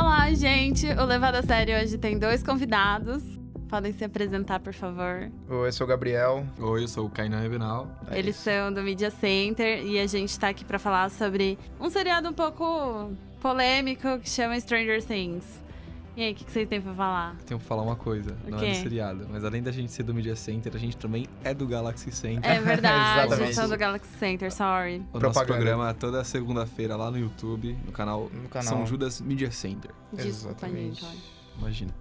Olá, gente! O Levado a Série hoje tem dois convidados. Podem se apresentar, por favor. Oi, eu sou o Gabriel. Oi, eu sou o Kainan Rebenal. É Eles isso. são do Media Center e a gente tá aqui para falar sobre um seriado um pouco polêmico que chama Stranger Things. E aí, o que, que vocês têm pra falar? Tenho que falar uma coisa, o não é quê? é do seriado, mas além da gente ser do Media Center, a gente também é do Galaxy Center. É verdade, a gente é do Galaxy Center, sorry. O Propaganda. nosso programa é toda segunda-feira lá no YouTube, no canal, no canal, São Judas Media Center. Exatamente. Imagina.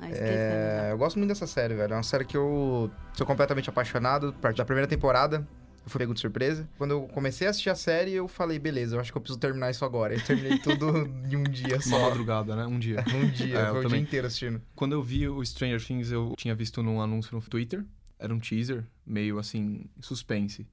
Ah, é, né? eu gosto muito dessa série, velho. É uma série que eu sou completamente apaixonado. Da primeira temporada, eu fui pego de surpresa. Quando eu comecei a assistir a série, eu falei, beleza, eu acho que eu preciso terminar isso agora. Eu terminei tudo em um dia só. Uma madrugada, né? Um dia. um dia, é, foi o também. dia inteiro assistindo. Quando eu vi o Stranger Things, eu tinha visto num anúncio no Twitter. Era um teaser, meio assim, suspense.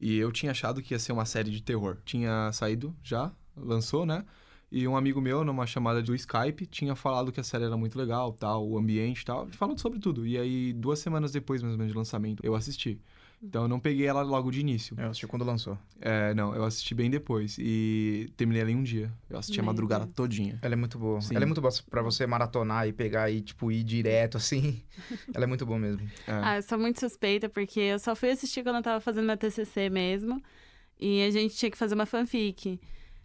E eu tinha achado que ia ser uma série de terror. Tinha saído já, lançou, né? E um amigo meu, numa chamada do Skype, tinha falado que a série era muito legal, tal, o ambiente e tal, falando sobre tudo. E aí, duas semanas depois, mais ou menos, de lançamento, eu assisti. Então eu não peguei ela logo de início. Eu é, assisti quando lançou. É, não, eu assisti bem depois. E terminei ela em um dia. Eu assisti a madrugada Deus. todinha. Ela é muito boa. Sim. Ela é muito boa pra você maratonar e pegar e, tipo, ir direto, assim. ela é muito boa mesmo. É. Ah, eu sou muito suspeita, porque eu só fui assistir quando eu tava fazendo a TCC mesmo. E a gente tinha que fazer uma fanfic.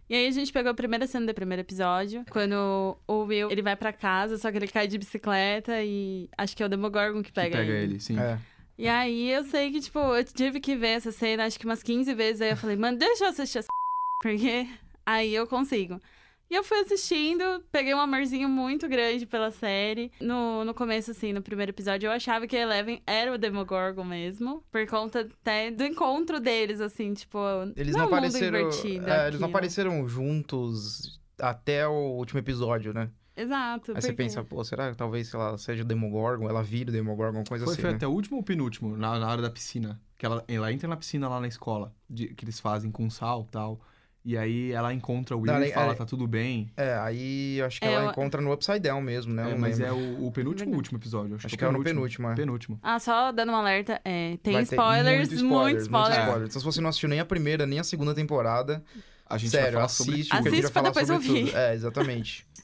E aí a gente pegou a primeira cena do primeiro episódio, quando o Will, ele vai para casa, só que ele cai de bicicleta e acho que é o Demogorgon que pega, que pega ele. ele. sim. É. E aí eu sei que, tipo, eu tive que ver essa cena acho que umas 15 vezes. Aí eu falei, mano, deixa eu assistir essa porque aí eu consigo. E eu fui assistindo, peguei um amorzinho muito grande pela série. No, no começo, assim, no primeiro episódio, eu achava que Eleven era o Demogorgon mesmo. Por conta até do encontro deles, assim, tipo. Eles não, é não apareceram. É, eles não né? apareceram juntos até o último episódio, né? Exato. Aí porque... você pensa, pô, será que talvez, ela seja o Demogorgon, ela vira o Demogorgon, alguma coisa foi, assim. Foi né? até o último ou penúltimo, na, na hora da piscina. Que ela, ela entra na piscina lá na escola, de, que eles fazem com sal e tal. E aí ela encontra o Will e fala, é, tá tudo bem. É, aí acho que é, ela eu... encontra no Upside Down mesmo, né? É, mas é lembro. é o, o penúltimo ou último episódio. Acho, acho que, que é o penúltimo, é. Penúltimo. Ah, só dando um alerta, é, tem spoilers, muitos spoilers. Muito spoilers. Muito Então se você não assistiu nem a primeira, nem a segunda temporada... A gente Sério, vai falar assiste, sobre... assiste pra depois ouvir. É, exatamente.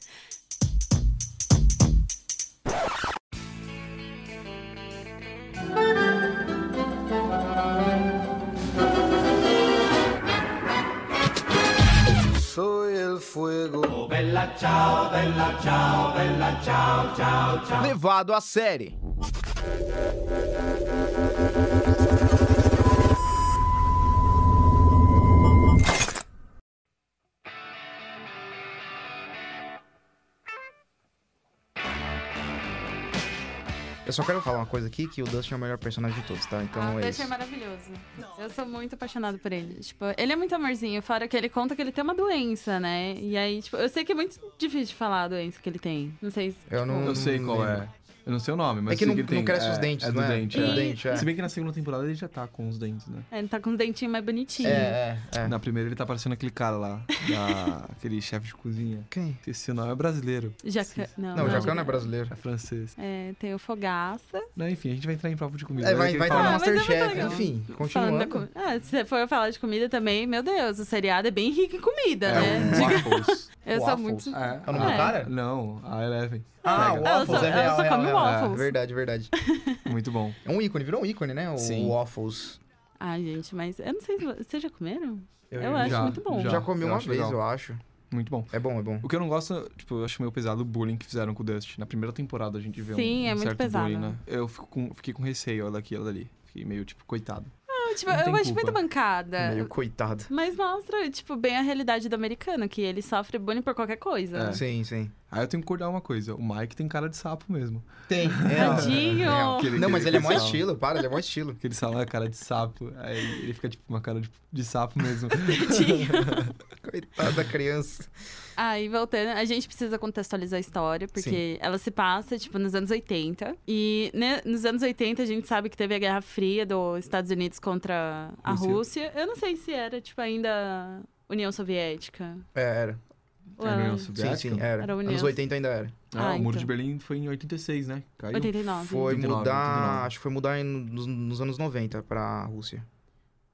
fuego. Oh, bella ciao, bella ciao, bella ciao, ciao, ciao. Levado a série. Eu só quero falar uma coisa aqui, que o Dustin é o melhor personagem de todos, tá? Então ah, é o Dustin é maravilhoso. Eu sou muito apaixonado por ele. Tipo, ele é muito amorzinho, fora que ele conta que ele tem uma doença, né? E aí, tipo, eu sei que é muito difícil de falar a doença que ele tem. Não sei se... Eu tipo, não... Eu sei qual é. Eu não sei o nome, mas. É que não, que não cresce os é, dentes, é né? Dente, é. Do dente, é. Se bem que na segunda temporada ele já tá com os dentes, né? É, ele tá com os dentinhos mais bonitinhos. É, é, é, é. Na primeira ele tá parecendo aquele cara lá, da... aquele chefe de cozinha. Quem? Esse nome é brasileiro. Não, não, não não é brasileiro. É francês. É, tem o Fogaça. Não, enfim, a gente vai entrar em prova de comida. É, vai, vai entrar no ah, Masterchef, enfim. Continuando. Com... Ah, se for falar de comida também, meu Deus, o seriado é bem rico em comida, né? Um waffles. Eu sou muito. É, é o nome do ah, cara? Não, a Eleven. Ah, o ah, Waffles ela só, é real. Ela só é come é real, Waffles. Ah, verdade, verdade. Muito bom. É um ícone, virou um ícone, né? O Sim. Waffles. Ah, gente, mas eu não sei se vocês já comeram? Eu, eu acho já, muito bom. Já, já comi eu uma vez, legal. eu acho. Muito bom. É bom, é bom. O que eu não gosto, tipo, eu acho meio pesado o bullying que fizeram com o Dust. Na primeira temporada a gente vê Sim, um, um é muito pesado. bullying, né? Eu com, fiquei com receio, daqui, ela dali. Fiquei meio, tipo, coitado. Ah, tipo, eu culpa. acho muito bancada. Meio coitado. Mas mostra, tipo, bem a realidade do americano, que ele sofre bullying por qualquer coisa. É. Sim, sim. Aí eu tenho que acordar uma coisa. O Mike tem cara de sapo mesmo. Tem. É, Tadinho! É, aquele, não, mas ele é mó estilo, para, ele é mó estilo. Aquele salão é ah, cara de sapo. Aí ele fica tipo uma cara de, de sapo mesmo. Tadinho! Coitada da criança. Aí, voltando, a gente precisa contextualizar a história, porque Sim. ela se passa, tipo, nos anos 80. E né, nos anos 80 a gente sabe que teve a Guerra Fria dos Estados Unidos contra a Rússia. Rússia. Eu não sei se era, tipo, ainda União Soviética. É, era. Era União Soviética? Sim, sim, era. era Anos 80 ainda era. Ah, ah o então. Muro de Berlim foi em 86, né? Caiu. 89. Foi 89, mudar, 89. acho que foi mudar em, nos, nos anos 90 pra Rússia.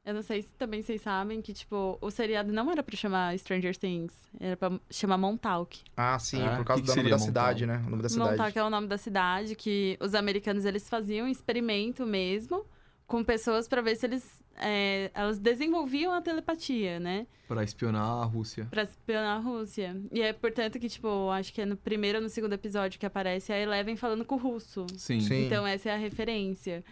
Eu não sei se também vocês sabem que, tipo, o seriado não era pra chamar Stranger Things, era pra chamar Montauk. Ah, sim, ah, por causa que do que nome da Montauk? cidade, né? O nome da cidade. Montauk é o nome da cidade que os americanos, eles faziam um experimento mesmo com pessoas pra ver se eles é, elas desenvolviam a telepatia, né? Para espionar a Rússia. Para espionar a Rússia. E é portanto que, tipo, acho que é no primeiro ou no segundo episódio que aparece a Eleven falando com o russo. Sim. Sim. Então essa é a referência.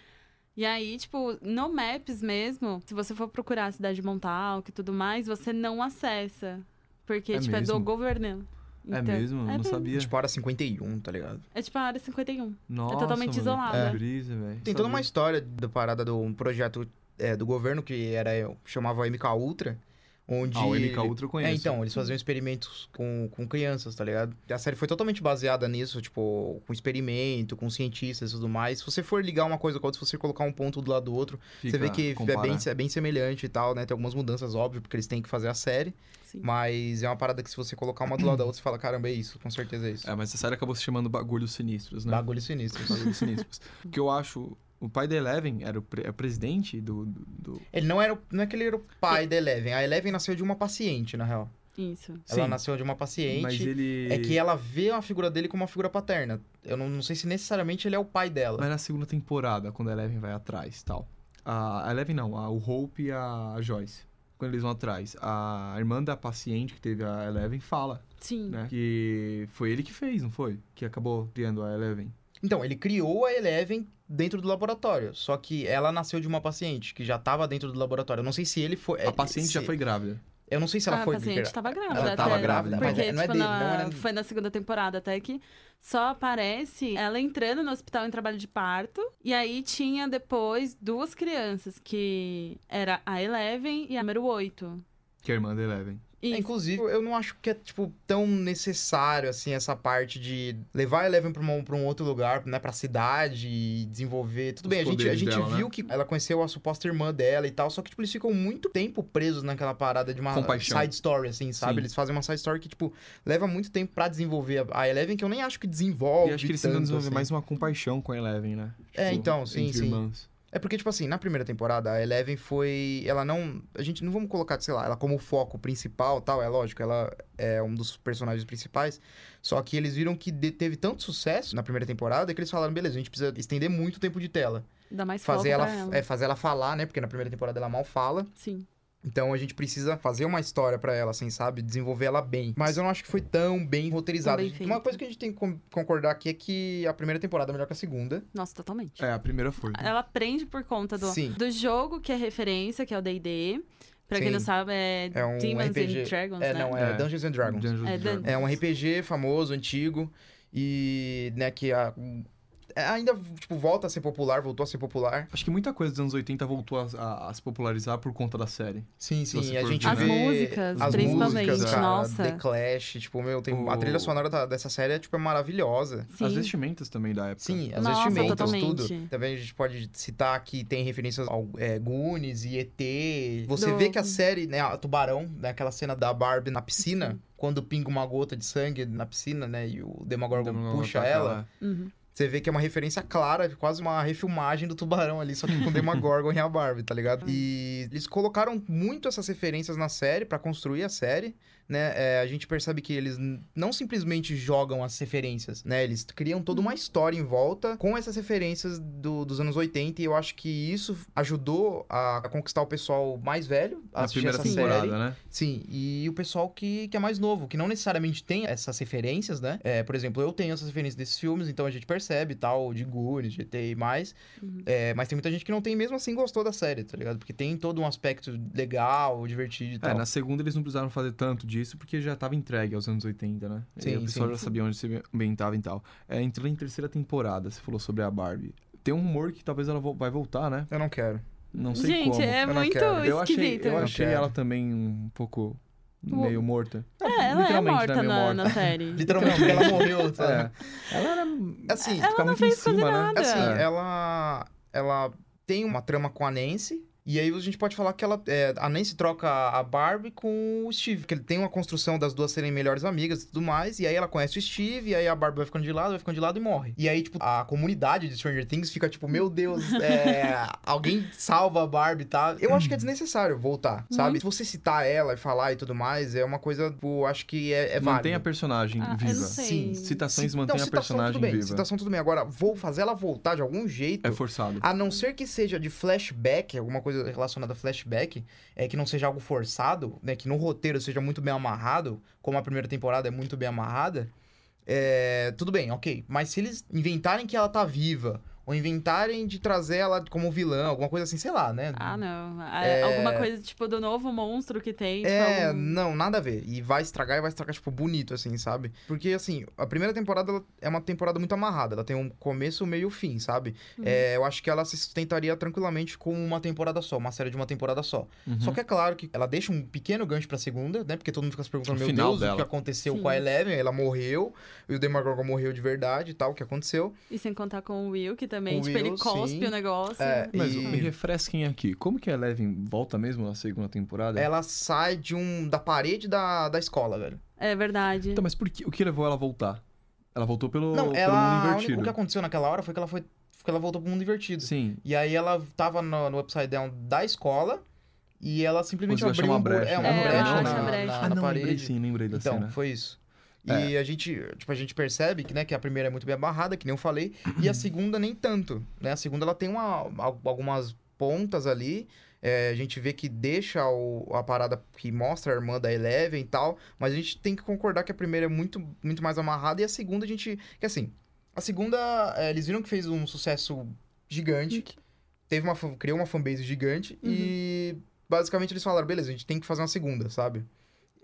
E aí, tipo, no Maps mesmo, se você for procurar a cidade de Montauk e tudo mais, você não acessa. Porque, é tipo, mesmo? é do governo. É então, é mesmo? Eu é não sabia. É tipo a área 51, tá ligado? É tipo a área 51. É Nossa, é totalmente isolada. É. Brisa, Tem toda uma história da parada do um projeto é, do governo, que era é, chamava MK Ultra, onde... Ah, o MK Ultra eu é, conheço. É, então, eles faziam experimentos com, com crianças, tá ligado? A série foi totalmente baseada nisso, tipo, com experimento, com cientistas e tudo mais. Se você for ligar uma coisa com a outra, se você colocar um ponto do lado do outro, Fica, você vê que é bem, é bem semelhante e tal, né? Tem algumas mudanças, óbvio, porque eles têm que fazer a série. Sim. Mas é uma parada que se você colocar uma do lado da outra, você fala, caramba, é isso, com certeza é isso. É, mas a série acabou se chamando Bagulhos Sinistros, né? Bagulhos Sinistros. Bagulhos Sinistros. o que eu acho o pai da Eleven era o pre é presidente do, do, do, Ele não era. Não é que ele era o pai é. da Eleven. A Eleven nasceu de uma paciente, na real. Isso. Ela Sim. nasceu de uma paciente. Mas ele... É que ela vê a figura dele como uma figura paterna. Eu não, não sei se necessariamente ele é o pai dela. Mas na segunda temporada, quando a Eleven vai atrás tal. A, a Eleven não, a, o Hope e a, a Joyce. Quando eles vão atrás, a irmã da paciente que teve a Eleven fala. Sim. Né, que foi ele que fez, não foi? Que acabou criando a Eleven. Então, ele criou a Eleven dentro do laboratório. Só que ela nasceu de uma paciente que já estava dentro do laboratório. Eu não sei se ele foi. A é, paciente se... já foi grávida. Eu não sei se ela ah, foi. A paciente estava grávida. Ela estava grávida, porque, mas é, não é tipo, dele, na... não é era... Foi na segunda temporada até que só aparece ela entrando no hospital em trabalho de parto. E aí tinha depois duas crianças, que era a Eleven e a número 8. Que é a irmã da Eleven. É, Isso. Inclusive, eu não acho que é, tipo, tão necessário, assim, essa parte de levar a Eleven pra, uma, pra um outro lugar, né? Pra cidade e desenvolver. Tudo Os bem, a gente, a gente dela, né? viu né? que ela conheceu a suposta irmã dela e tal, só que, tipo, eles ficam muito tempo presos naquela parada de uma Compaixão. side story, assim, sabe? Sim. Eles fazem uma side story que, tipo, leva muito tempo pra desenvolver a Eleven, que eu nem acho que desenvolve. E acho que eles tanto, desenvolver assim. mais uma compaixão com a Eleven, né? É, tipo, é, então, sim, sim. Irmãs. É porque, tipo assim, na primeira temporada, a Eleven foi. Ela não. A gente não vamos colocar, sei lá, ela como foco principal tal, é lógico, ela é um dos personagens principais. Só que eles viram que de, teve tanto sucesso na primeira temporada que eles falaram, beleza, a gente precisa estender muito o tempo de tela. Dá mais fazer ela, ela. É, fazer ela falar, né? Porque na primeira temporada ela mal fala. Sim. Então a gente precisa fazer uma história para ela, assim, sabe? Desenvolver ela bem. Mas eu não acho que foi tão bem roteirizada. Bem uma coisa que a gente tem que concordar aqui é que a primeira temporada é melhor que a segunda. Nossa, totalmente. É, a primeira foi. Né? Ela aprende por conta do, Sim. do jogo que é referência, que é o D&D. Pra Sim. quem não sabe, é, é um Demons RPG. and Dragons, é, né? Não, é, é, Dungeons and Dragons. Dungeons é, Dragons. é um RPG famoso, antigo. E, né, que a, é, ainda, tipo, volta a ser popular, voltou a ser popular. Acho que muita coisa dos anos 80 voltou a, a, a se popularizar por conta da série. Sim, sim. a gente as músicas, as principalmente, músicas, cara, nossa. The Clash, tipo, meu, tem... O... a trilha sonora da, dessa série é, tipo, é maravilhosa. Sim. As vestimentas também da época. Sim, as nossa, vestimentas, totalmente. tudo. Também a gente pode citar que tem referências ao é, Goonies e ET. Você Do... vê que a série, né, a Tubarão, né, aquela cena da Barbie na piscina... Sim quando pinga uma gota de sangue na piscina, né? E o Demogorgon, Demogorgon puxa ela. ela. Uhum. Você vê que é uma referência clara, quase uma refilmagem do tubarão ali, só que com Demagorgon e a Barbie, tá ligado? Uhum. E eles colocaram muito essas referências na série para construir a série né? É, a gente percebe que eles não simplesmente jogam as referências, né? Eles criam toda uma uhum. história em volta com essas referências do, dos anos 80 e eu acho que isso ajudou a, a conquistar o pessoal mais velho a Na primeira temporada, série. né? Sim, e o pessoal que, que é mais novo, que não necessariamente tem essas referências, né? É, por exemplo, eu tenho essas referências desses filmes, então a gente percebe tal, de Goonies, GT e mais. Uhum. É, mas tem muita gente que não tem mesmo assim gostou da série, tá ligado? Porque tem todo um aspecto legal, divertido e é, tal. É, na segunda eles não precisaram fazer tanto de disso porque já estava entregue aos anos 80, né? Sim, e o pessoal sim, já sim. sabia onde se ambientava e tal. É, entrando em terceira temporada, você falou sobre a Barbie. Tem um rumor que talvez ela vai voltar, né? Eu não quero. Não sei Gente, como. Gente, é eu muito eu achei, eu achei ela também um pouco meio morta. É, ela é né, morta, né, na, morta. na série. Literalmente, ela morreu. É. Ela era. Assim, é, ela não fez cima, fazer né? nada. Assim, é. ela, ela tem uma trama com a Nancy, e aí a gente pode falar que ela, é, a Nancy troca a Barbie com o Steve, que ele tem uma construção das duas serem melhores amigas e tudo mais. E aí ela conhece o Steve, e aí a Barbie vai ficando de lado, vai ficando de lado e morre. E aí, tipo, a comunidade de Stranger Things fica tipo, meu Deus, é, alguém salva a Barbie, tá? Eu acho que é desnecessário voltar, uhum. sabe? Se você citar ela e falar e tudo mais, é uma coisa, tipo, acho que é, é Mantém a personagem ah, viva. Sim. Citações C mantém não, a personagem tudo bem, viva. Citação tudo bem. Agora, vou fazer ela voltar de algum jeito. É forçado. A não ser que seja de flashback, alguma coisa coisa relacionada a flashback, é que não seja algo forçado, né? Que no roteiro seja muito bem amarrado, como a primeira temporada é muito bem amarrada. É, tudo bem, ok. Mas se eles inventarem que ela tá viva, ou inventarem de trazer ela como vilã, alguma coisa assim, sei lá, né? Ah, não. Ah, é... Alguma coisa, tipo, do novo monstro que tem. Tipo, é, algum... não, nada a ver. E vai estragar e vai estragar, tipo, bonito, assim, sabe? Porque, assim, a primeira temporada é uma temporada muito amarrada. Ela tem um começo, meio e fim, sabe? Uhum. É, eu acho que ela se sustentaria tranquilamente com uma temporada só, uma série de uma temporada só. Uhum. Só que é claro que ela deixa um pequeno gancho pra segunda, né? Porque todo mundo fica se perguntando, meu Deus, dela. o que aconteceu Sim. com a Eleven? Ela morreu, e o Demogorgon morreu de verdade e tal, o que aconteceu. E sem contar com o Will, que também. O tipo, Will, ele cospe sim. o negócio. É, mas e... me refresquem aqui. Como que é a Eleven volta mesmo na segunda temporada? Ela sai de um da parede da, da escola, velho. É verdade. Então, mas por que, o que levou ela a voltar? Ela voltou pelo, Não, pelo ela, mundo invertido. O que aconteceu naquela hora foi que ela foi porque ela voltou pro mundo invertido. Sim. E aí ela tava no, no Upside Down da escola e ela simplesmente Você abriu uma brecha. Um... É, uma é, brecha, na, brecha. Na, na, ah, não, na parede. Lembrei, sim, lembrei da então, cena. Então, foi isso. É. E a gente, tipo, a gente percebe que, né, que a primeira é muito bem amarrada que nem eu falei, e a uhum. segunda nem tanto, né? A segunda ela tem uma, algumas pontas ali, é, a gente vê que deixa o, a parada que mostra a irmã da Eleven e tal, mas a gente tem que concordar que a primeira é muito, muito mais amarrada e a segunda a gente... Que assim, a segunda, é, eles viram que fez um sucesso gigante, teve uma, criou uma fanbase gigante uhum. e basicamente eles falaram, beleza, a gente tem que fazer uma segunda, sabe?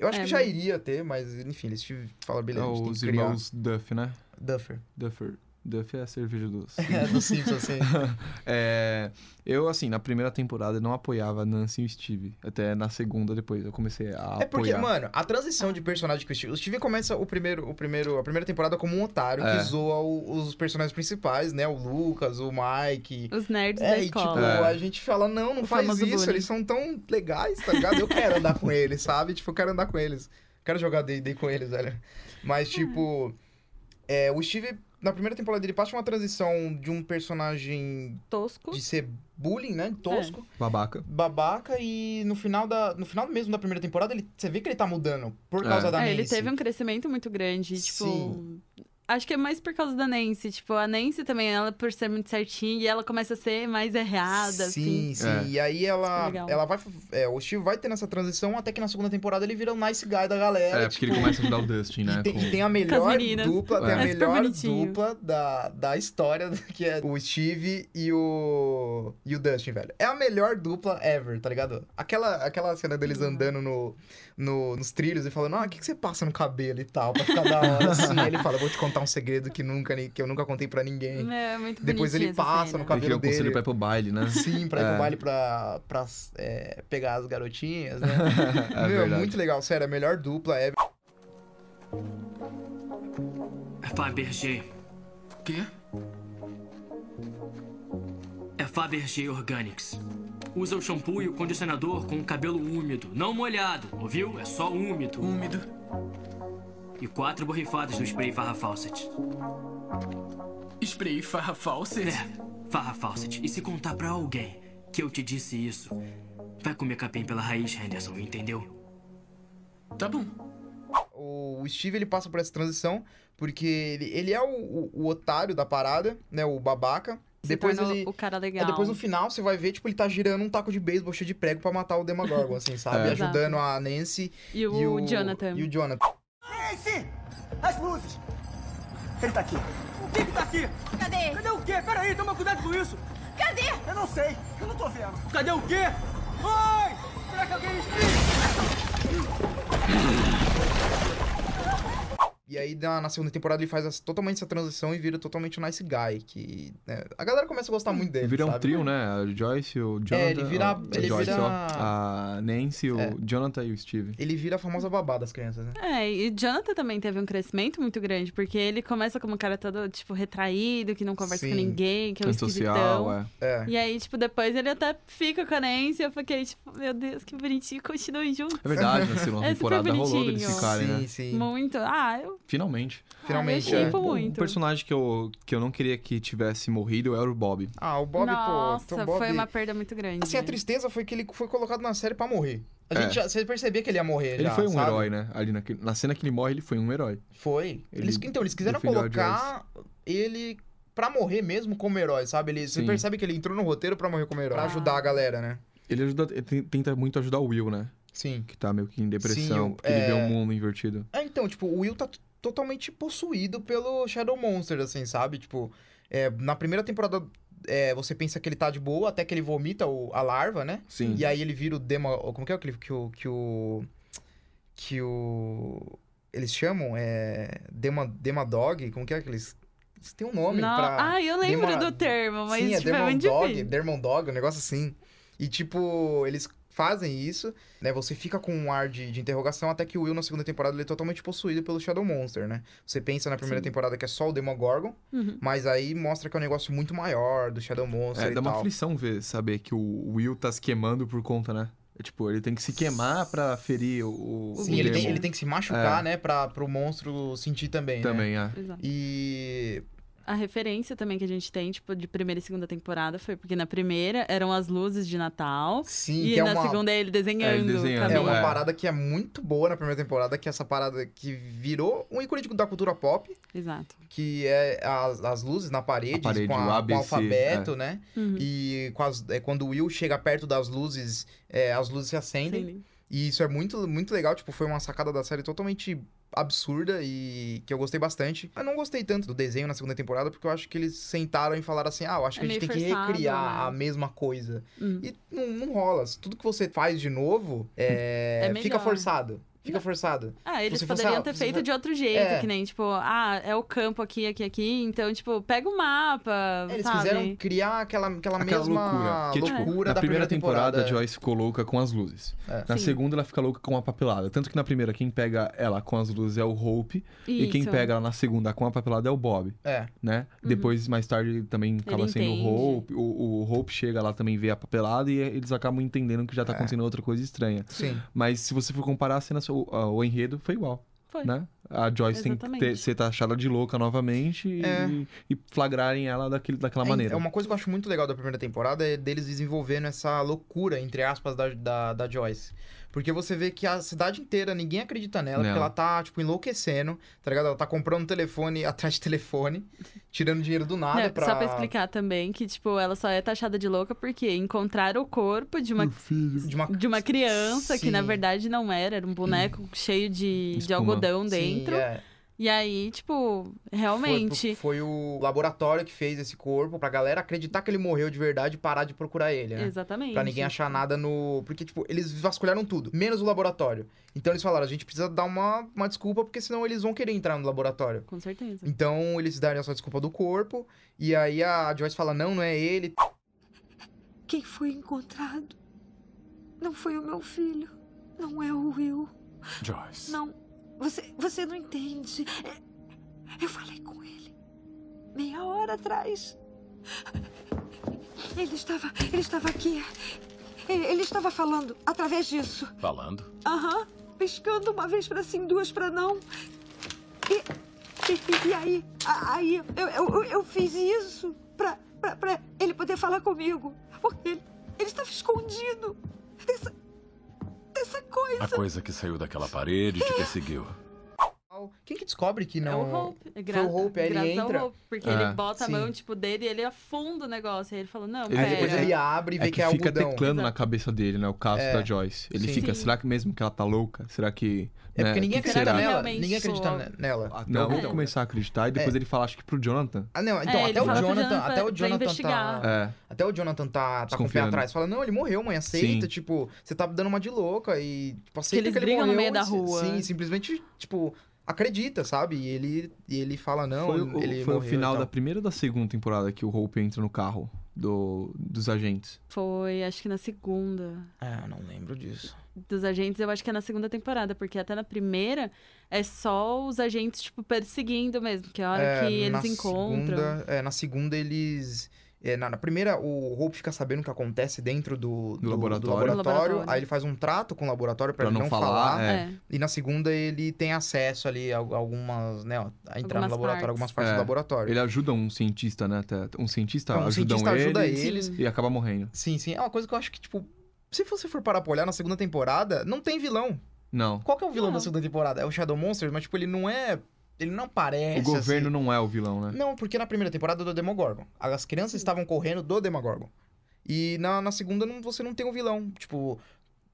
Eu acho é, que já né? iria ter, mas enfim, eles te falam, é, beleza. É, os irmãos Duff, né? Duffer. Duffer. Duff é a cerveja dos. é, do Simpsons, assim. é, eu, assim, na primeira temporada não apoiava Nancy e o Steve. Até na segunda, depois, eu comecei a é apoiar. É porque, mano, a transição de personagem com o Steve. O Steve começa o primeiro, o primeiro, a primeira temporada como um otário é. que zoa o, os personagens principais, né? O Lucas, o Mike. Os nerds é, da e, tipo, escola. Tipo, a gente fala, não, não o faz isso, bullying. eles são tão legais, tá ligado? Eu quero andar com eles, sabe? Tipo, eu quero andar com eles. Quero jogar D&D com eles, velho. Mas, é. tipo... É, o Steve na primeira temporada ele passa uma transição de um personagem tosco de ser bullying, né? Tosco. É. Babaca. Babaca e no final da no final mesmo da primeira temporada ele você vê que ele tá mudando por é. causa é. da é, ele teve um crescimento muito grande, tipo, Sim. Acho que é mais por causa da Nancy. Tipo, a Nancy também, ela por ser muito certinha, e ela começa a ser mais errada. Assim. Sim, assim. sim. É. E aí ela, é ela vai. É, o Steve vai tendo essa transição até que na segunda temporada ele vira o um nice guy da galera. É, tipo... porque ele tipo, começa a ajudar o Dustin, né? E tem, com... e tem a melhor dupla, é. tem a é. É melhor dupla da, da história, que é o Steve e o. e o Dustin, velho. É a melhor dupla ever, tá ligado? Aquela, aquela cena deles andando no, no nos trilhos e falando, ah, o que, que você passa no cabelo e tal, pra ficar da hora assim. ele fala, vou te contar contar um segredo que, nunca, que eu nunca contei pra ninguém. É, muito Depois ele passa no cabelo dele. Ele pra ir pro baile, né? Sim, pra ir pro é. baile pra, é, pegar as garotinhas, né? é Meu, é muito legal, sério, é a melhor dupla é... Fabergé. Quê? É Fabergé Organics. Usa o shampoo e o condicionador com o cabelo úmido, não molhado, ouviu? É só úmido. Úmido e quatro borrifadas do spray Farra Fawcett. Spray Farra Fawcett? É, Farra Fawcett. E se contar pra alguém que eu te disse isso, vai comer capim pela raiz, Henderson, entendeu? Tá bom. O Steve, ele passa por essa transição, porque ele, ele é o, o, o otário da parada, né, o babaca. Se depois ele. O cara é, legal. É, depois no final você vai ver, tipo, ele tá girando um taco de beisebol cheio de prego para matar o Demagorgon, assim, sabe? É. Ajudando a Nancy e o, e o Jonathan. E o Jonathan. Tracy! As luzes! Ele tá aqui. O que que tá aqui? Cadê Cadê o quê? Peraí, toma cuidado com isso. Cadê? Eu não sei. Eu não tô vendo. Cadê o quê? Oi! Será que alguém explica? E aí, na, na, segunda temporada, ele faz essa, totalmente essa transição e vira totalmente o um Nice Guy. Que né, a galera começa a gostar hum, muito dele. Vira um trio, né? A Joyce, o é, Jonathan. É, ele vira. A, ele Joyce, vira... Ó, a Nancy, o é. Jonathan e o Steve. Ele vira a famosa babá das crianças, né? É, e Jonathan também teve um crescimento muito grande, porque ele começa como um cara todo, tipo, retraído, que não conversa Sim. com ninguém, que é um social, é. é. E aí, tipo, depois ele até fica com a Nancy. Eu fiquei, tipo, meu Deus, que bonitinho, continuem juntos. É verdade, na segunda é temporada rolou deles ficarem, sim, né? Sim, sim. Muito. Ah, eu Finalmente. Finalmente. Ah, eu é. o, muito. personagem que eu, que eu não queria que tivesse morrido era o Bob. Ah, o Bob, então Nossa, pô. Nossa, foi uma perda muito grande. Assim, a tristeza foi que ele foi colocado na série para morrer. A é. gente é. já, você percebia que ele ia morrer. Ele já, foi um sabe? herói, né? Ali na, na cena que ele morre, ele foi um herói. Foi. Ele, eles, então, eles quiseram colocar ele para morrer mesmo como herói, sabe? Ele, você percebe que ele entrou no roteiro para morrer como herói. Ah. Pra ajudar a galera, né? Ele, ajuda, ele tenta muito ajudar o Will, né? Sim. Que tá meio que em depressão. Sim, porque é... ele vê um é. mundo invertido. É, então, tipo, o Will tá totalmente possuído pelo Shadow Monster, assim, sabe? Tipo, é, na primeira temporada é, você pensa que ele tá de boa até que ele vomita o, a larva, né? Sim. E aí ele vira o demo. Como que é o que, que o. Que o. Que o. Eles chamam? É. Dema, Demadog? Como que é que eles. eles um nome Não. pra. Ah, eu lembro Dema... do termo, mas. Sim, tipo, é Demon é Dog, Demon Dog, um negócio assim. E tipo, eles fazem isso, né? Você fica com um ar de, de interrogação até que o Will na segunda temporada ele é totalmente possuído pelo Shadow Monster, né? Você pensa na primeira Sim. temporada que é só o Demogorgon, uhum. mas aí mostra que é um negócio muito maior do Shadow Monster. É, e dá tal. uma aflição ver, saber que o Will tá se queimando por conta, né? É, tipo, ele tem que se queimar pra ferir o. Sim, o ele, tem, ele tem, que se machucar, é. né? Pra, pro monstro sentir também. Né? Também, né? é. Exato. E a referência também que a gente tem, tipo, de primeira e segunda temporada foi porque na primeira eram as luzes de Natal. Sim, e que é na uma... segunda é ele desenhando. É, ele desenhando. é uma é. parada que é muito boa na primeira temporada, que é essa parada que virou um ícone da cultura pop. Exato. Que é as, as luzes na parede, parede com, a, ABC, com, o alfabeto, é. né? Uhum. E as, é, quando o Will chega perto das luzes, é, as luzes se acendem. Sim. E isso é muito, muito legal, tipo, foi uma sacada da série totalmente absurda e que eu gostei bastante. Eu não gostei tanto do desenho na segunda temporada, porque eu acho que eles sentaram e falaram assim, ah, eu acho é que é a gente tem forçado, que recriar né? a mesma coisa. Hum. E não, não rola. Tudo que você faz de novo é... É fica forçado. Fica não. forçado. Ah, eles poderiam fosse... ter feito de outro jeito, é. que nem, tipo, ah, é o campo aqui, aqui, aqui, então, tipo, pega o mapa. eles sabe? quiseram criar aquela, aquela, aquela mesma loucura, que, tipo, loucura é. da primeira, primeira temporada. temporada a Joyce ficou louca com as luzes. É. Na Sim. segunda, ela fica louca com a papelada. Tanto que na primeira, quem pega ela com as luzes é o Hope, Isso. e quem pega ela na segunda com a papelada é o Bob. É. Né? Uhum. Depois, mais tarde, também acaba Ele sendo entende. o Hope. O, o, Hope chega lá também vê a papelada e eles acabam entendendo que já tá é. acontecendo outra coisa estranha. Sim. Mas se você for comparar a cena o, o enredo foi igual. Foi. Né? A Joyce Exatamente. tem que ter, ser taxada de louca novamente é. e, e, flagrarem ela daquele, daquela é, maneira. É uma coisa que eu acho muito legal da primeira temporada é deles desenvolvendo essa loucura, entre aspas, da, da, da Joyce. Porque você vê que a cidade inteira, ninguém acredita nela, Não. porque ela tá, tipo, enlouquecendo, tá ligado? Ela tá comprando telefone atrás de telefone, tirando dinheiro do nada Não, pra... Só pra explicar também que, tipo, ela só é taxada de louca porque encontraram o corpo de uma, de uma... De uma criança Sim. que, na verdade, não era. Era um boneco hum. cheio de, de algodão dentro. Sim, é. E aí, tipo, realmente. Foi, foi, o laboratório que fez esse corpo pra galera acreditar que ele morreu de verdade e parar de procurar ele, né? Exatamente. Pra ninguém achar nada no. Porque, tipo, eles vasculharam tudo, menos o laboratório. Então eles falaram, a gente precisa dar uma, uma desculpa, porque senão eles vão querer entrar no laboratório. Com certeza. Então eles deram essa desculpa do corpo. E aí a Joyce fala: não, não é ele. Quem foi encontrado não foi o meu filho. Não é o Will. Joyce. Não. Você, você não entende. É, eu falei com ele. Meia hora atrás. Ele estava. Ele estava aqui. Ele, estava falando através disso. Falando? Aham. Uhum. Pescando uma vez para sim, duas para não. E, e, e, aí. Aí eu, eu, eu fiz isso para ele poder falar comigo. Porque ele, ele estava escondido. Essa, coisa. A coisa que saiu daquela parede e te perseguiu. Quem que descobre que não. É o Hope. É gra... Foi o Hope, aí ele entra. Hope, porque ah, ele bota sim. a mão, tipo, dele e ele afunda o negócio. Aí ele fala, não, Aí depois ele abre e é vê que, que é fica teclando Exato. na cabeça dele, né? O caso é. da Joyce. Ele sim. fica, sim. será que mesmo que ela tá louca? Será que. É né, porque ninguém acredita nela. Ninguém acredita sou... nela. Até ah, não, vamos então. começar a acreditar e é. depois ele fala, acho que pro Jonathan. Ah, não, é, então, até, o Jonathan, tá- é. até o Jonathan tá. Até o Jonathan tá com o pé atrás. Fala, não, ele morreu, mãe, aceita. Tipo, você tá dando uma de louca e, tipo, aceita que ele morreu. no meio da rua. Sim, simplesmente, tipo, acredita, sabe? E ele, ele fala, não, foi, o, ele Foi o final da primeira ou da segunda temporada que o Hope entra no carro do, dos agentes? Foi, acho que na segunda. É, eu não lembro disso. Dos agentes, eu acho que é na segunda temporada, porque até na primeira é só os agentes, tipo, perseguindo mesmo, que é a hora é, que eles encontram. Segunda, é, na segunda eles é, na, na, primeira, o Hope fica sabendo o que acontece dentro do, do, do, laboratório. do laboratório, né? Aí ele faz um trato com o laboratório para ele não, falar. falar. É. é. E na segunda, ele tem acesso ali a algumas, né? Ó, a entrar algumas no laboratório, partes. algumas partes é. do laboratório. Ele ajuda um cientista, né? Um cientista, um ajuda, cientista eles, ajuda eles. E acaba morrendo. Sim, sim. É uma coisa que eu acho que, tipo, se você for parar pra olhar na segunda temporada, não tem vilão. Não. Qual que é o vilão não. da segunda temporada? É o Shadow Monsters, mas, tipo, ele não é ele não parece. O governo assim. não é o vilão, né? Não, porque na primeira temporada do Demogorgon. As crianças estavam correndo do Demogorgon. E na, na segunda não, você não tem o um vilão. Tipo.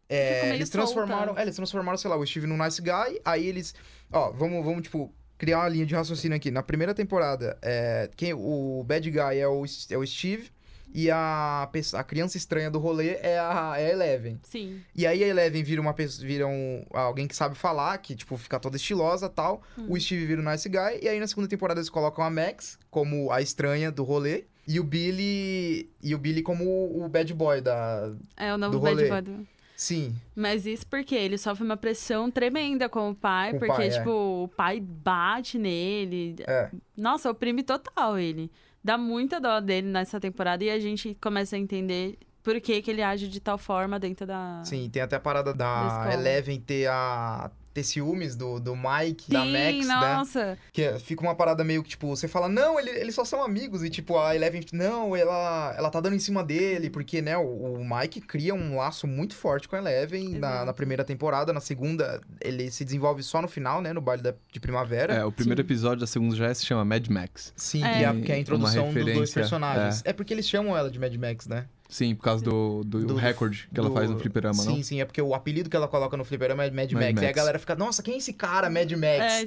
É, eles transformaram. É, eles transformaram, sei lá, o Steve no Nice Guy. Aí eles. Ó, vamos, vamos, tipo, criar uma linha de raciocínio aqui. Na primeira temporada, é, quem, o Bad Guy é o, é o Steve. E a, a criança estranha do rolê é a, é a Eleven. Sim. E aí a Eleven vira uma pessoa, vira um, alguém que sabe falar, que, tipo, fica toda estilosa tal. Hum. O Steve vira o nice guy. E aí na segunda temporada eles colocam a Max como a estranha do rolê. E o Billy. E o Billy como o bad boy da. É, o novo bad boy do... Sim. Mas isso porque ele sofre uma pressão tremenda com o pai, com porque, o pai, é. tipo, é. o pai bate nele. É. Nossa, oprime total ele dá muita dó dele nessa temporada e a gente começa a entender por que, que ele age de tal forma dentro da. Sim, tem até a parada da, da Eleven ter a ter ciúmes do, do Mike, Sim, da Max, né? nossa. né? Que é, fica uma parada meio que, tipo, você fala, não, ele, eles só são amigos. E, tipo, a Eleven, tipo, não, ela, ela tá dando em cima dele. Porque, né, o, o Mike cria um laço muito forte com a Eleven na, na, primeira temporada. Na segunda, ele se desenvolve só no final, né? No baile da, de primavera. É, o primeiro Sim. episódio da segunda já se chama Mad Max. Sim, é. que, é a, que é a introdução dos dois é. personagens. É. é porque eles chamam ela de Mad Max, né? Sim, por causa do, do, do recorde que ela faz no fliperama, sim, não? Sim, sim, é porque o apelido que ela coloca no fliperama é Mad, Mad Max. Max. E a galera fica, nossa, quem é esse cara, Mad Max?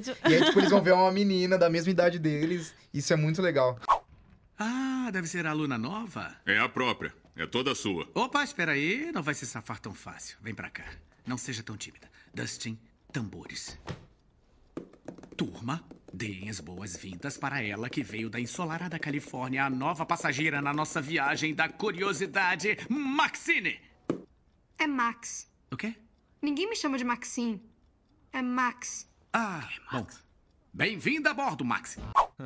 É... E aí, tipo, eles vão ver uma menina da mesma idade deles. Isso é muito legal. Ah, deve ser a aluna nova? É a própria. É toda sua. Opa, espera aí. Não vai se safar tão fácil. Vem pra cá. Não seja tão tímida. Dustin, tambores. Turma, Deem as boas-vindas para ela que veio da ensolarada Califórnia, a nova passageira na nossa viagem da curiosidade, Maxine! É Max. O quê? Ninguém me chama de Maxine. É Max. Ah, é Max. bom. Bem-vinda a bordo, Max.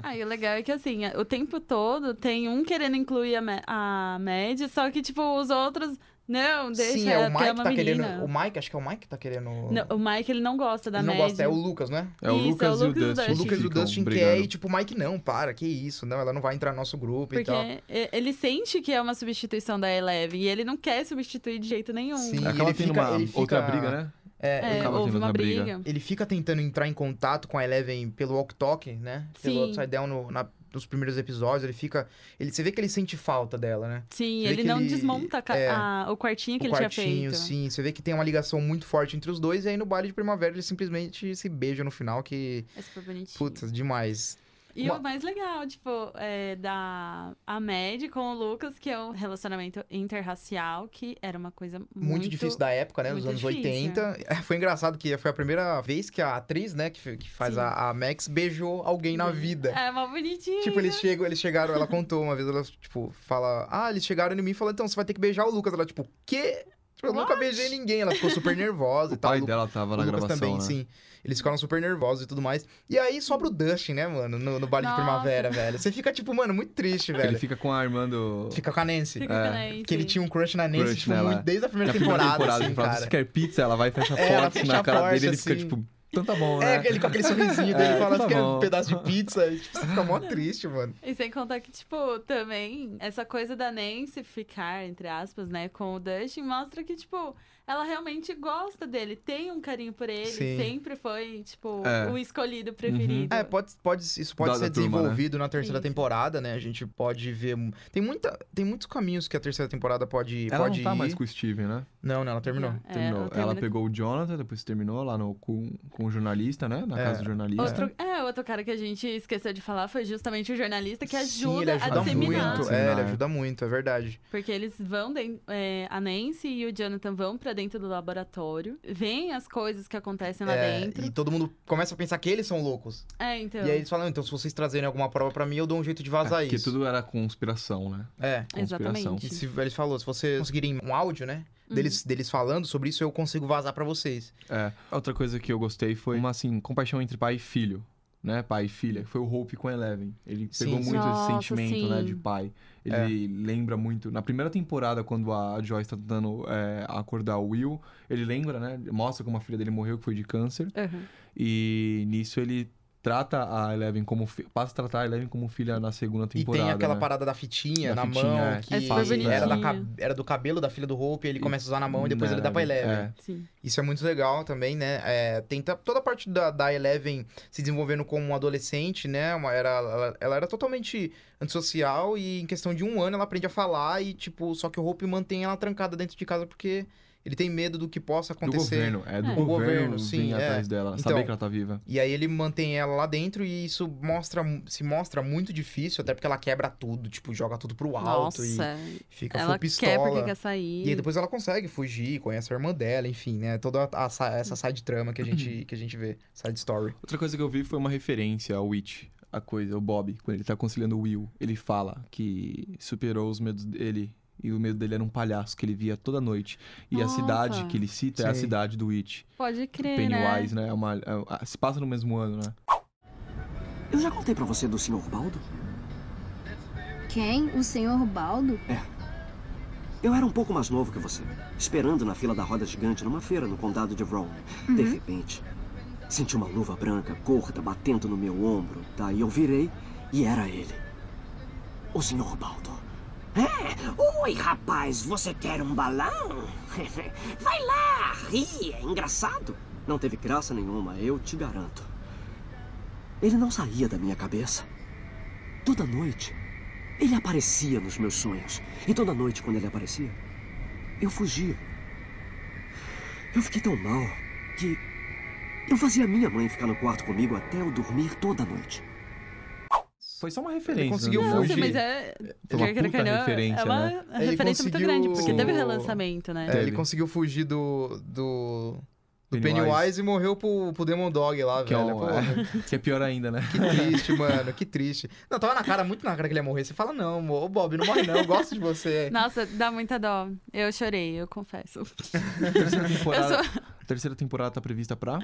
Aí o legal é que, assim, o tempo todo tem um querendo incluir a, a Mad, só que, tipo, os outros não, deixa Sim, é o é Mike que tá querendo. O Mike, acho que é o Mike que tá querendo. Não, o Mike ele não gosta da ele Não gosta, é o Lucas, né? É o, isso, Lucas, é o Lucas e o Dustin. O Lucas e o Dustin é e tipo, o Mike não, para, que isso, não, ela não vai entrar no nosso grupo Porque e tal. Ele sente que é uma substituição da Eleven e ele não quer substituir de jeito nenhum. Sim, acaba é ele tendo fica, uma ele fica... outra briga, né? É, é houve uma briga. briga. Ele fica tentando entrar em contato com a Eleven pelo walk-talk, né? Sim. Pelo Upside Down no, na nos primeiros episódios, ele fica. Ele, você vê que ele sente falta dela, né? Sim, ele não ele, desmonta é, a, o quartinho que o ele quartinho, tinha feito. Sim, você vê que tem uma ligação muito forte entre os dois, e aí no baile de primavera ele simplesmente se beija no final, que. É super bonitinho. Putz, demais. E Uma... o mais legal, tipo, é da Amed com o Lucas, que é um relacionamento interracial, que era uma coisa muito... muito difícil da época, né? Nos anos difícil. 80. É. É, foi engraçado que foi a primeira vez que a atriz, né, que, que faz a, a Max, beijou alguém na vida. É, uma bonitinha. Tipo, eles, chegam, eles chegaram, ela contou uma vez, ela, tipo, fala... Ah, eles chegaram em mim e falaram, então, você vai ter que beijar o Lucas. Ela, tipo, que... Tipo, eu What? nunca beijei ninguém, ela ficou super nervosa e tal. O pai Lu... dela tava o na Lucas gravação, também, né? sim. Eles ficaram super nervosos e tudo mais. E aí sobra o Dustin, né, mano, no, no baile de primavera, velho. Você fica, tipo, mano, muito triste, velho. Ele fica com a irmã do... Fica com a Nancy. Fica é. com a é. Nancy. Que ele tinha um crush na Nancy, crush tipo, desde a primeira na temporada, primeira temporada assim, cara. Você quer pizza? Ela vai é, e fecha a porta é, na cara porta, dele. Ele fica, assim. tipo então tá bom, é, né? É, ele com aquele sorrisinho dele é, falando tá que é um pedaço de pizza. E, tipo, você fica mó triste, mano. E sem contar que, tipo, também essa coisa da Nancy ficar, entre aspas, né, com o Dustin mostra que, tipo, ela realmente gosta dele, tem um carinho por ele, Sim. sempre foi, tipo, é. o escolhido preferido. Uhum. É, pode, pode, isso pode da ser da turma, né? desenvolvido né? na terceira temporada, né? A gente pode ver. Tem, muita, tem muitos caminhos que a terceira temporada pode, ela pode não tá ir. mais com o Steven, né? Não, não, ela terminou. É, terminou. Ela, ela, pegou o Jonathan, depois terminou lá no, com, com o jornalista, né? Na é. casa do jornalista. Outro, é, outro cara que a gente esqueceu de falar foi justamente o jornalista que ajuda, Sim, ele ajuda a disseminar. Muito, é, ele né? ajuda muito, é verdade. Porque eles vão, de, é, a Nancy e o Jonathan vão pra dentro do laboratório, veem as coisas que acontecem lá é, dentro. E todo mundo começa a pensar que eles são loucos. É, então. E aí eles falam, então se vocês trazerem alguma prova para mim, eu dou um jeito de vazar é, porque isso. Porque tudo era conspiração, né? É. Conspiração. Exatamente. E se, eles falou, se vocês conseguirem um áudio, né? deles, uhum. deles falando sobre isso, eu consigo vazar para vocês. É. Outra coisa que eu gostei foi uma, assim, compaixão entre pai e filho né, pai e filha, que foi o Hope com Eleven. Ele sim. pegou muito Nossa, esse sentimento, né, sim. né, de pai. Ele é. lembra muito. Na primeira temporada, quando a Joyce tá tentando é, acordar o Will, ele lembra, né, mostra como a filha dele morreu, que foi de câncer. Uhum. E nisso ele trata a Eleven como passa a tratar a Eleven como filha na segunda temporada. E tem aquela né? parada da fitinha da na fitinha, mão é. que é, era, da, era, do cabelo da filha do Hope, ele e... começa a usar na mão e depois né, ele dá pra né? Eleven. É. Isso é muito legal também, né? É, tem toda a parte da, da Eleven se desenvolvendo como um adolescente, né? Uma, era, ela, ela, era totalmente antissocial e em questão de um ano ela aprende a falar e tipo, só que o Hope mantém ela trancada dentro de casa porque ele tem medo do que possa acontecer. Do governo, é do é. governo, governo, sim, é. atrás dela, então, saber que ela tá viva. E aí ele mantém ela lá dentro e isso mostra, se mostra muito difícil, até porque ela quebra tudo, tipo, joga tudo pro alto Nossa. e é. fica ela full pistola. Quer porque quer sair. E aí depois ela consegue fugir, conhece a irmã dela, enfim, né? Toda a, a, essa side trama que a gente uhum. que a gente vê, side story. Outra coisa que eu vi foi uma referência ao Witch, a coisa, o Bob, quando ele tá aconselhando o Will, ele fala que superou os medos dele e o medo dele era um palhaço que ele via toda noite. E Nossa. a cidade que ele cita Sei. é a cidade do It. Pode crer. Pennywise, né? né? É uma, é, se passa no mesmo ano, né? Eu já contei para você do Sr. Baldo? Quem? O Sr. Baldo? É. Eu era um pouco mais novo que você, esperando na fila da roda gigante numa feira no condado de Rome. Uhum. De repente, senti uma luva branca, gorda, batendo no meu ombro. Daí tá? eu virei e era ele. O Sr. Baldo. É. Oi, rapaz, você quer um balão? Vai lá, ri, é engraçado. Não teve graça nenhuma, eu te garanto. Ele não saía da minha cabeça. Toda noite, ele aparecia nos meus sonhos. E toda noite, quando ele aparecia, eu fugia. Eu fiquei tão mal que eu fazia minha mãe ficar no quarto comigo até eu dormir toda noite. Foi só uma referência. Ele conseguiu né? fugir. Não, mas é... Foi uma puta referência, né? é uma né? referência conseguiu... muito grande, porque teve relançamento, né? É, ele conseguiu fugir do... do... Do Pennywise. Pennywise e morreu pro, pro Demon Dog lá, que é velho. É, um, que é pior ainda, né? Que triste, mano. Que triste. Não, tava na cara, muito na cara que ele ia morrer. Você fala, não, ô Bob, não morre não. Eu gosto de você. Nossa, dá muita dó. Eu chorei, eu confesso. terceira temporada, sou... terceira temporada tá prevista pra?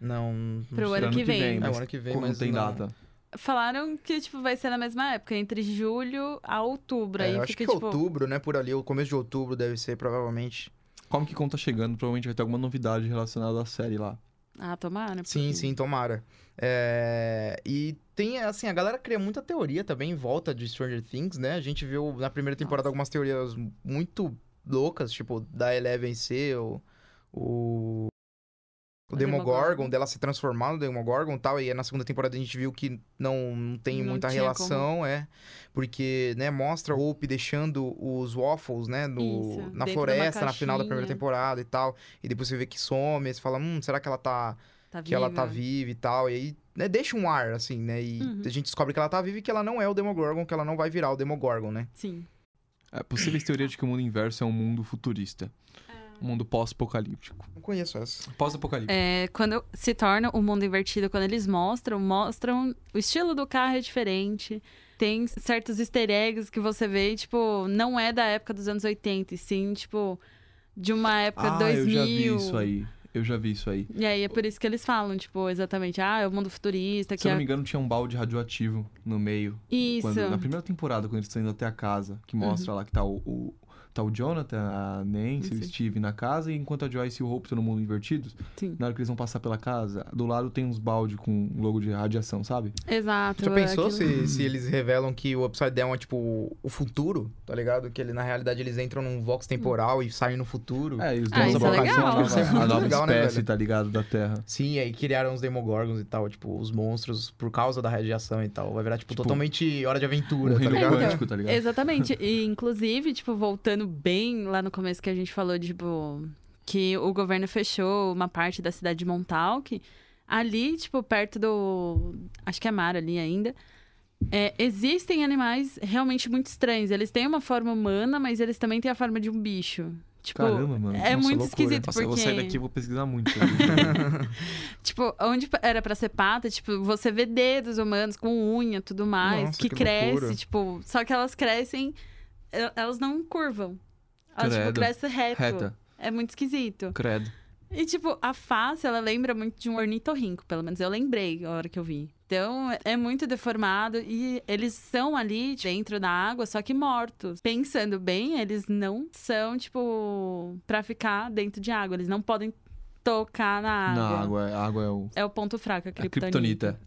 Não. não Pro ano, ano que vem. vem é, ano que vem, mas não tem não. data. Falaram que, tipo, vai ser na mesma época, entre julho a outubro. É, aí eu acho fica, que é tipo... outubro, né? Por ali, o começo de outubro deve ser, provavelmente. Como que conta chegando, provavelmente vai ter alguma novidade relacionada à série lá. Ah, tomara. Né, porque... Sim, sim, tomara. É... E tem, assim, a galera cria muita teoria também em volta de Stranger Things, né? A gente viu na primeira temporada Nossa. algumas teorias muito loucas, tipo, da Eleven ser o... o o Demogorgon, né? dela se transformar no Demogorgon e tal. E na segunda temporada a gente viu que não, não tem não muita relação, como. é. Porque, né, mostra a Hope deixando os Waffles, né, no, Isso, na floresta, na final da primeira temporada e tal. E depois você vê que some, você fala, hum, será que ela tá... tá que viva. ela tá viva e tal. E aí, né, deixa um ar, assim, né? E uhum. a gente descobre que ela tá viva e que ela não é o Demogorgon, que ela não vai virar o Demogorgon, né? Sim. É, possíveis teorias de que o mundo inverso é um mundo futurista mundo pós-apocalíptico. Não conheço essa. Pós-apocalíptico. É, quando se torna o um mundo invertido, quando eles mostram, mostram o estilo do carro é diferente. Tem certos easter eggs que você vê, tipo, não é da época dos anos 80, e sim, tipo, de uma época ah, 2000. Eu já vi isso aí. Eu já vi isso aí. E aí é por isso que eles falam, tipo, exatamente, ah, é o mundo futurista. Se eu não é me engano, tinha um balde radioativo no meio. Isso. Quando, na primeira temporada, quando eles estão indo até a casa, que mostra uhum. lá que tá o, o, tá o Jonathan, a Nancy, o Steve na casa, e enquanto a Joyce e o Hope estão no mundo invertidos, Sim. na hora que eles vão passar pela casa, do lado tem uns balde com logo de radiação, sabe? Exato. Já pensou se, se eles revelam que o Upside Down é tipo o futuro, tá ligado? Que ele, na realidade eles entram num vox temporal hum. e saem no futuro. É, e os ah, essa é legal. É a nova legal, né, espécie, né, tá ligado, da Terra. Sim, aí criaram os Demogorgons e tal, tipo, os monstros por causa da radiação e tal. Vai virar, tipo, tipo totalmente hora de aventura, um tá ligado? tá ligado? Exatamente. E, inclusive, tipo, voltando bem lá no começo que a gente falou, tipo, que o governo fechou uma parte da cidade de Montauk. Ali, tipo, perto do. Acho que é mar ali ainda. É, existem animais realmente muito estranhos. Eles têm uma forma humana, mas eles também têm a forma de um bicho. Tipo, Caramba, mano. É Nossa, muito loucura. esquisito. Nossa, porque... eu vou sair daqui e vou pesquisar muito. Né? tipo, onde era pra ser pata, tipo, você vê dedos humanos com unha tudo mais, Nossa, que, que, cresce, loucura. tipo, só que elas crescem é, elas não curvam. Elas, tipo, Credo. tipo, crescem reto. Reta. É muito esquisito. Credo. E, tipo, a face, ela lembra muito de um ornitorrinco, pelo menos eu lembrei a hora que eu vi. Então, é muito deformado e eles são ali tipo, dentro da água, só que mortos. Pensando bem, eles não são, tipo, pra ficar dentro de água. Eles não podem tocar na água. Na água, a água é o. É o ponto fraco, a é criptonita.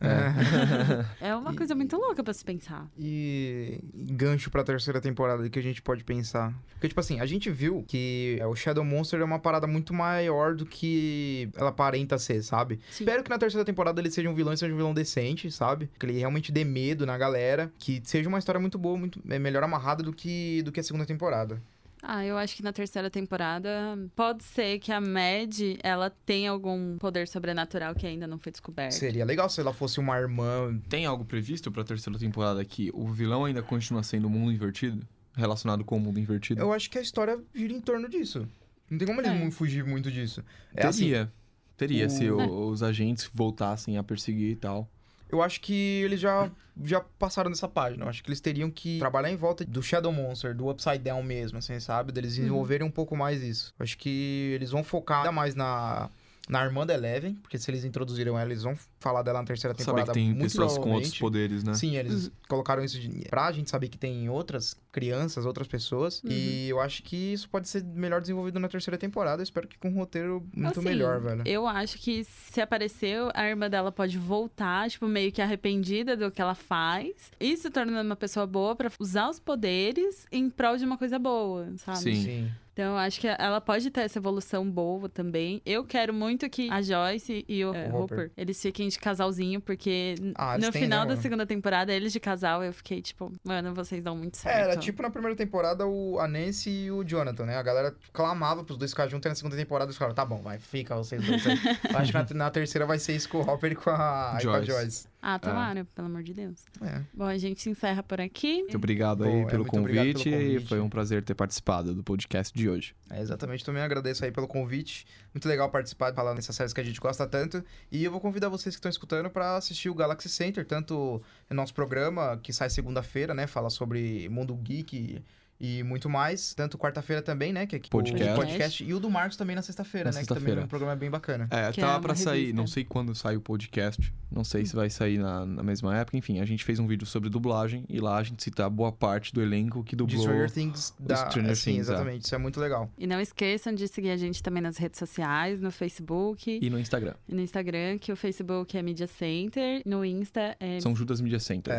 É. é. uma coisa muito louca pra se pensar. E gancho pra terceira temporada que a gente pode pensar. Porque, tipo assim, a gente viu que é, o Shadow Monster é uma parada muito maior do que ela aparenta ser, sabe? Sim. Espero que na terceira temporada ele seja um vilão e seja um vilão decente, sabe? Que ele realmente dê medo na galera. Que seja uma história muito boa, muito é, melhor amarrada do que, do que a segunda temporada. Ah, eu acho que na terceira temporada pode ser que a Mad ela tenha algum poder sobrenatural que ainda não foi descoberto. Seria legal se ela fosse uma irmã. Tem algo previsto para a terceira temporada que o vilão ainda continua sendo o mundo invertido? Relacionado com o mundo invertido? Eu acho que a história gira em torno disso. Não tem como ele é. fugir muito disso. É Teria. Assim... Teria, o... se o, os agentes voltassem a perseguir e tal. Eu acho que eles já, já passaram nessa página. Eu acho que eles teriam que trabalhar em volta do Shadow Monster, do Upside Down mesmo, assim, sabe? Deles de uhum. desenvolverem uhum. um pouco mais isso. Eu acho que eles vão focar ainda mais na na Armanda Eleven, porque se eles introduziram ela, eles vão falar dela na terceira temporada. Sabe que tem muito pessoas com outros poderes, né? Sim, eles colocaram isso de, pra gente saber que tem outras crianças, outras pessoas. Uhum. E eu acho que isso pode ser melhor desenvolvido na terceira temporada. Eu espero que com um roteiro muito assim, melhor, velho. Eu acho que se apareceu, a irmã dela pode voltar, tipo, meio que arrependida do que ela faz. E se tornando uma pessoa boa para usar os poderes em prol de uma coisa boa, sabe? Sim. Sim. Então, acho que ela pode ter essa evolução boa também. Eu quero muito que a Joyce e o, é, o Hopper. eles fiquem de casalzinho, porque ah, no têm, final né, da segunda temporada, eles de casal, eu fiquei tipo, mano, vocês dão muito certo. É, era tipo na primeira temporada o, a Nancy e o Jonathan, né? A galera clamava pros dois ficar juntos, e na segunda temporada eles falaram, tá bom, vai, fica vocês dois acho que na, na, terceira vai ser isso com o Hopper e com a Joyce. E com a Joyce. Ah, tomara, tá ah. É. Né? pelo amor de Deus. É. Bom, a gente encerra por aqui. Muito obrigado Bom, aí pelo, é, muito convite, obrigado pelo convite. Foi um prazer ter participado do podcast de hoje. É, exatamente, também agradeço aí pelo convite. Muito legal participar, falar nessas séries que a gente gosta tanto. E eu vou convidar vocês que estão escutando para assistir o Galaxy Center, tanto no nosso programa, que sai segunda-feira, né? Fala sobre mundo geek e muito mais. Tanto quarta-feira também, né? Que é podcast. O podcast. E o do Marcos também na sexta-feira, né? Sexta que também é um programa bem bacana. É, que tava tá é pra revista. sair, não sei quando sai o podcast, não sei hum. se vai sair na, na, mesma época. Enfim, a gente fez um vídeo sobre dublagem e lá a gente cita boa parte do elenco que dublou. De Things da. Stranger assim, Things, é. exatamente. É. Isso é muito legal. E não esqueçam de seguir a gente também nas redes sociais, no Facebook. E no Instagram. E no Instagram, que o Facebook é Media Center, no Insta é. São Judas Media Center.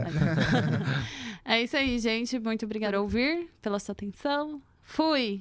É, é isso aí, gente. Muito obrigada por ouvir, pela pela sua atenção. Fui!